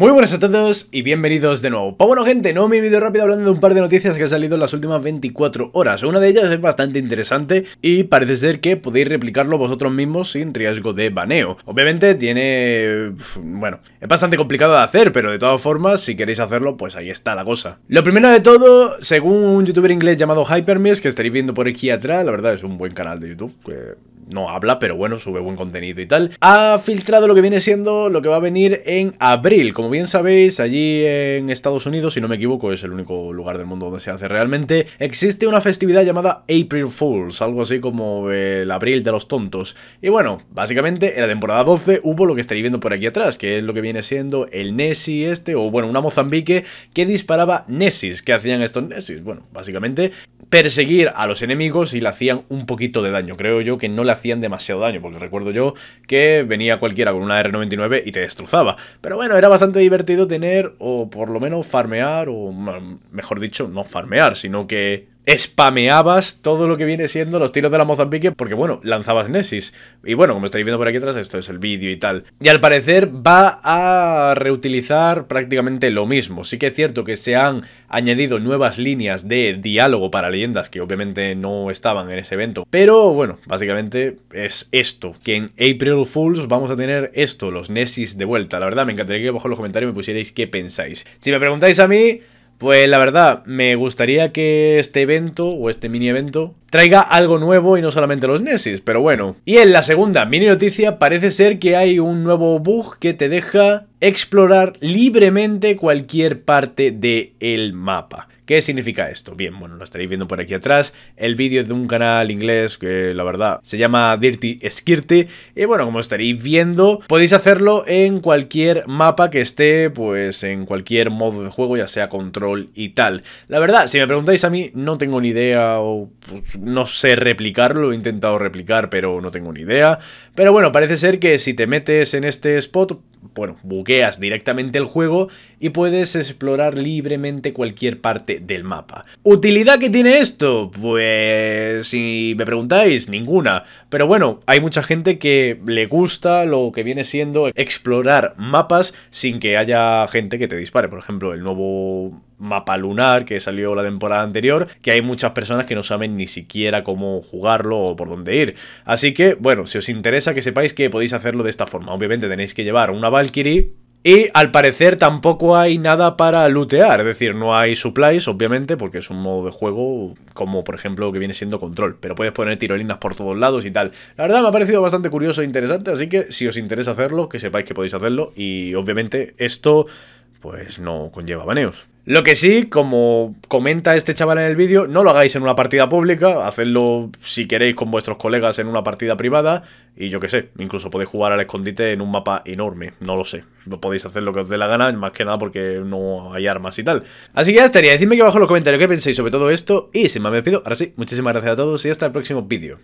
Muy buenas a todos y bienvenidos de nuevo. Pues bueno gente, no mi vídeo rápido hablando de un par de noticias que han salido en las últimas 24 horas. Una de ellas es bastante interesante y parece ser que podéis replicarlo vosotros mismos sin riesgo de baneo. Obviamente tiene... bueno, es bastante complicado de hacer, pero de todas formas, si queréis hacerlo, pues ahí está la cosa. Lo primero de todo, según un youtuber inglés llamado HyperMix, que estaréis viendo por aquí atrás, la verdad es un buen canal de YouTube que no habla, pero bueno, sube buen contenido y tal, ha filtrado lo que viene siendo lo que va a venir en abril, como bien sabéis, allí en Estados Unidos, si no me equivoco, es el único lugar del mundo donde se hace realmente, existe una festividad llamada April Fools, algo así como el abril de los tontos. Y bueno, básicamente en la temporada 12 hubo lo que estaréis viendo por aquí atrás, que es lo que viene siendo el Nessie este, o bueno, una Mozambique que disparaba Nessies, que hacían estos Nessies, Bueno, básicamente perseguir a los enemigos y le hacían un poquito de daño. Creo yo que no le hacían demasiado daño, porque recuerdo yo que venía cualquiera con una R99 y te destrozaba. Pero bueno, era bastante divertido tener, o por lo menos farmear, o mejor dicho, no farmear, sino que spameabas todo lo que viene siendo los tiros de la Mozambique porque, bueno, lanzabas Nessis. Y bueno, como estáis viendo por aquí atrás, esto es el vídeo y tal. Y al parecer va a reutilizar prácticamente lo mismo. Sí que es cierto que se han añadido nuevas líneas de diálogo para leyendas que obviamente no estaban en ese evento. Pero bueno, básicamente es esto, que en April Fools vamos a tener esto, los Nessis de vuelta. La verdad, me encantaría que abajo los comentarios me pusierais qué pensáis. Si me preguntáis a mí... Pues la verdad, me gustaría que este evento o este mini evento traiga algo nuevo y no solamente los Nessis, pero bueno. Y en la segunda mini noticia parece ser que hay un nuevo bug que te deja explorar libremente cualquier parte del el mapa. ¿Qué significa esto? Bien, bueno, lo estaréis viendo por aquí atrás, el vídeo de un canal inglés que la verdad se llama Dirty Skirty y bueno, como estaréis viendo, podéis hacerlo en cualquier mapa que esté pues en cualquier modo de juego, ya sea control y tal. La verdad, si me preguntáis a mí, no tengo ni idea o pues, no sé replicarlo, he intentado replicar pero no tengo ni idea. Pero bueno, parece ser que si te metes en este spot bueno, buqueas directamente el juego y puedes explorar libremente cualquier parte del mapa. ¿Utilidad que tiene esto? Pues si me preguntáis, ninguna. Pero bueno, hay mucha gente que le gusta lo que viene siendo explorar mapas sin que haya gente que te dispare. Por ejemplo, el nuevo mapa lunar que salió la temporada anterior, que hay muchas personas que no saben ni siquiera cómo jugarlo o por dónde ir. Así que, bueno, si os interesa que sepáis que podéis hacerlo de esta forma. Obviamente tenéis que llevar una Valkyrie, y al parecer tampoco hay nada para lootear, es decir, no hay supplies, obviamente, porque es un modo de juego como por ejemplo que viene siendo control, pero puedes poner tirolinas por todos lados y tal. La verdad me ha parecido bastante curioso e interesante, así que si os interesa hacerlo, que sepáis que podéis hacerlo y obviamente esto pues no conlleva baneos. Lo que sí, como comenta este chaval en el vídeo, no lo hagáis en una partida pública, hacedlo si queréis con vuestros colegas en una partida privada y yo qué sé, incluso podéis jugar al escondite en un mapa enorme, no lo sé. Podéis hacer lo que os dé la gana, más que nada porque no hay armas y tal. Así que ya estaría, decidme aquí abajo en los comentarios qué pensáis sobre todo esto y si más me despido, ahora sí, muchísimas gracias a todos y hasta el próximo vídeo.